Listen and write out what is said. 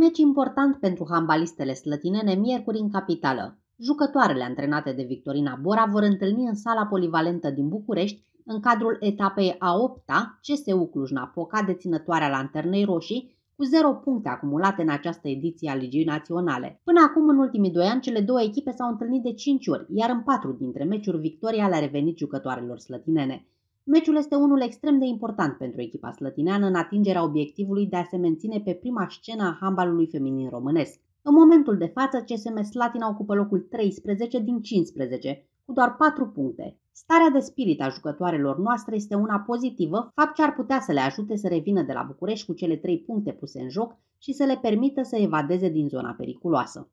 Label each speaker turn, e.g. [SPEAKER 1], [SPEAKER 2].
[SPEAKER 1] Meci important pentru hambalistele slătinene miercuri în capitală. Jucătoarele antrenate de Victorina Bora vor întâlni în sala polivalentă din București în cadrul etapei a 8-a CSU Cluj-Napoca, deținătoarea lanternei roșii, cu 0 puncte acumulate în această ediție a Ligii Naționale. Până acum, în ultimii doi ani, cele două echipe s-au întâlnit de 5 ori, iar în patru dintre meciuri victoria le-a revenit jucătoarelor slătinene. Meciul este unul extrem de important pentru echipa slătineană în atingerea obiectivului de a se menține pe prima scenă a handbalului feminin românesc. În momentul de față, CSM Slatina ocupă locul 13 din 15, cu doar 4 puncte. Starea de spirit a jucătoarelor noastre este una pozitivă, fapt ce ar putea să le ajute să revină de la București cu cele 3 puncte puse în joc și să le permită să evadeze din zona periculoasă.